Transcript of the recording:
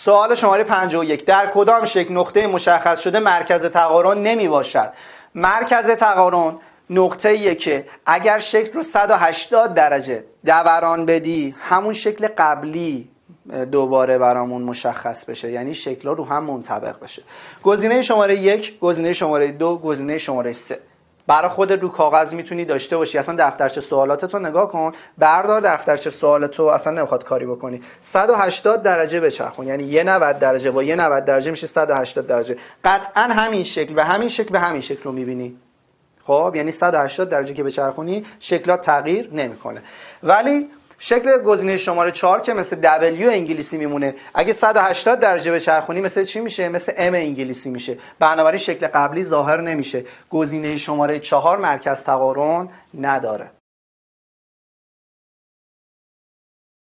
سوال شماره 51 در کدام شکل نقطه مشخص شده مرکز تقارن نمی باشد مرکز تقارن نقطه ایه که اگر شکل رو 180 درجه دوران بدی همون شکل قبلی دوباره برامون مشخص بشه یعنی شکل رو هم منطبق بشه گزینه شماره یک گزینه شماره دو گزینه شماره سه برای خود رو کاغذ میتونی داشته باشی اصلا دفترچه سوالاتت رو نگاه کن بردار دفترچه سوالات تو اصلا نمیخواد کاری بکنی 180 درجه بچرخون یعنی یه 90 درجه و یه 90 درجه میشه 180 درجه قطعا همین شکل و همین شکل و همین شکل رو میبینی خب یعنی 180 درجه که بچرخونی شکلات تغییر نمیکنه ولی شکل گزینه شماره 4 که مثل W انگلیسی میمونه اگه 180 درجه به مثل چی میشه مثل ام انگلیسی میشه بنابراین شکل قبلی ظاهر نمیشه گزینه شماره 4 مرکز تقارن نداره